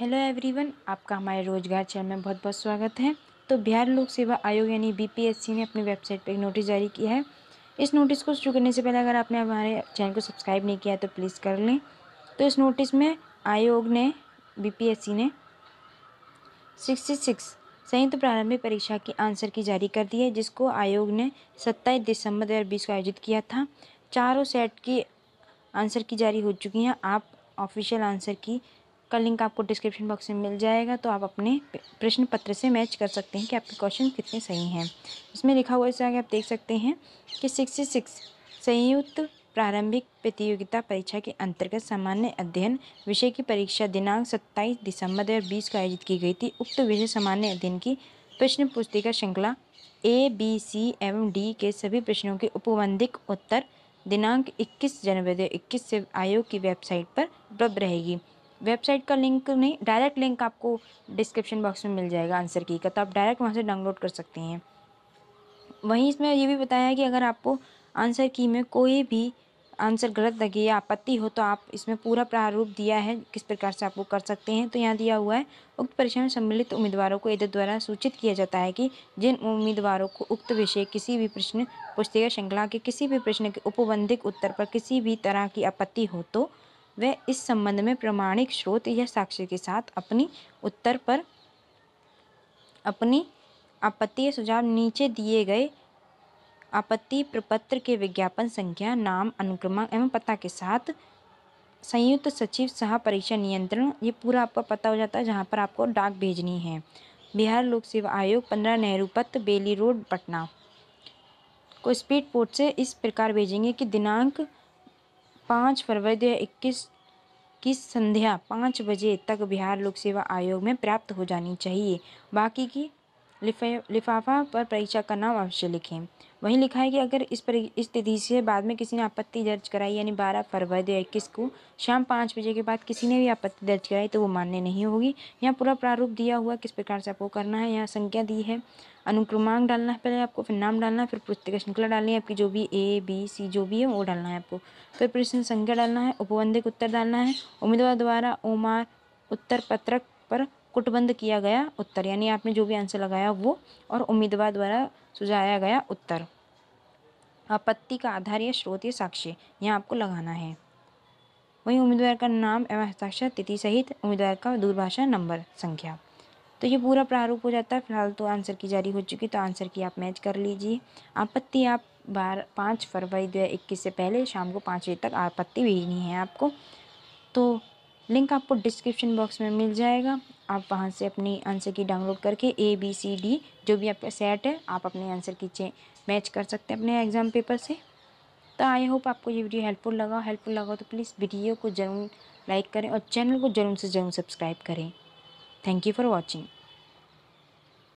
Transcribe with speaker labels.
Speaker 1: hello everyone आपका हमारे रोजगार चैनल में बहुत बहुत स्वागत है तो बिहार लोक सेवा आयोग यानी बीपीएससी ने अपनी वेबसाइट पर एक नोटिस जारी किया है इस नोटिस को शुरू करने से पहले अगर आपने हमारे चैनल को सब्सक्राइब नहीं किया है तो प्लीज़ कर लें तो इस नोटिस में आयोग ने बी ने सिक्सटी सिक्स संयुक्त प्रारंभिक परीक्षा की आंसर की जारी कर दी है जिसको आयोग ने सत्ताईस दिसंबर दो को आयोजित किया था चारों सेट की आंसर की जारी हो चुकी हैं आप ऑफिशियल आंसर की का लिंक आपको डिस्क्रिप्शन बॉक्स में मिल जाएगा तो आप अपने प्रश्न पत्र से मैच कर सकते हैं कि आपके क्वेश्चन कितने सही हैं इसमें लिखा हुआ इसे आगे आप देख सकते हैं कि सिक्सटी सिक्स संयुक्त प्रारंभिक प्रतियोगिता परीक्षा के अंतर्गत सामान्य अध्ययन विषय की परीक्षा दिनांक सत्ताईस दिसंबर दो को आयोजित की गई थी उक्त विषय सामान्य अध्ययन की प्रश्न पुस्तिका श्रृंखला ए बी सी एवं डी के सभी प्रश्नों के उपबंधिक उत्तर दिनांक 21 जनवरी 21 से आयोग की वेबसाइट पर उपलब्ध रहेगी वेबसाइट का लिंक नहीं डायरेक्ट लिंक आपको डिस्क्रिप्शन बॉक्स में मिल जाएगा आंसर की का तो आप डायरेक्ट वहाँ से डाउनलोड कर सकते हैं वहीं इसमें ये भी बताया है कि अगर आपको आंसर की में कोई भी आंसर गलत लगे या आपत्ति हो तो आप इसमें पूरा प्रारूप दिया है किस प्रकार से आपको कर सकते हैं तो यहाँ दिया हुआ है उक्त परीक्षा में सम्मिलित उम्मीदवारों को इधर द्वारा सूचित किया जाता है कि जिन उम्मीदवारों को उक्त विषय किसी भी प्रश्न पुस्तिका श्रृंखला के किसी भी प्रश्न के उपबंधिक उत्तर पर किसी भी तरह की आपत्ति हो तो वह इस संबंध में प्रमाणिक स्रोत या साक्ष्य के साथ अपनी उत्तर पर अपनी आपत्ति या सुझाव नीचे दिए गए आपत्ति प्रपत्र के विज्ञापन संख्या नाम अनुक्रमांक एवं पता के साथ संयुक्त सचिव सह परीक्षा नियंत्रण ये पूरा आपका पता हो जाता है जहाँ पर आपको डाक भेजनी है बिहार लोक सेवा आयोग पंद्रह नेहरू पथ बेली रोड पटना को स्पीड पोस्ट से इस प्रकार भेजेंगे कि दिनांक पाँच फरवरी दो इक्कीस की संध्या पाँच बजे तक बिहार लोक सेवा आयोग में प्राप्त हो जानी चाहिए बाकी की लिफाफा पर परीक्षा का नाम अवश्य लिखें वहीं लिखा है कि अगर इस पर इस तिथि से बाद में किसी ने आपत्ति दर्ज कराई यानी बारह फरवरी दो इक्कीस को शाम पाँच बजे के बाद किसी ने भी आपत्ति दर्ज कराई तो वो मान्य नहीं होगी यहाँ पूरा प्रारूप दिया हुआ किस प्रकार से आपको करना है यहाँ संख्या दी है अनुक्रमांक डालना है पहले आपको फिर नाम डालना है फिर पुस्तक श्रृंखला डालनी है आपकी जो भी ए बी सी जो भी है वो डालना है आपको फिर प्रश्न संख्या डालना है उपबंधिक उत्तर डालना है उम्मीदवार द्वारा ओमार उत्तर पत्रक पर कुटबंद किया गया उत्तर यानी आपने जो भी आंसर लगाया वो और उम्मीदवार द्वारा सुझाया गया उत्तर आपत्ति का आधार या स्रोत या साक्ष्य यहाँ आपको लगाना है वहीं उम्मीदवार का नाम एवं हस्ताक्षर तिथि सहित उम्मीदवार का दूरभाषा नंबर संख्या तो ये पूरा प्रारूप हो जाता है फिलहाल तो आंसर की जारी हो चुकी तो आंसर की आप मैच कर लीजिए आपत्ति आप बार पाँच फरवरी दो हज़ार इक्कीस से पहले शाम को पाँच बजे तक आपत्ति भेजनी है आपको तो लिंक आपको डिस्क्रिप्शन बॉक्स में मिल जाएगा आप वहाँ से अपनी आंसर की डाउनलोड करके ए बी सी डी जो भी आपका सेट है आप अपने आंसर की चे मैच कर सकते हैं अपने एग्ज़ाम पेपर से तो आई होप आपको ये वीडियो हेल्पफुल लगा हेल्पफुल लगा तो प्लीज़ वीडियो को ज़रूर लाइक करें और चैनल को ज़रूर से ज़रूर सब्सक्राइब करें थैंक यू फॉर वॉचिंग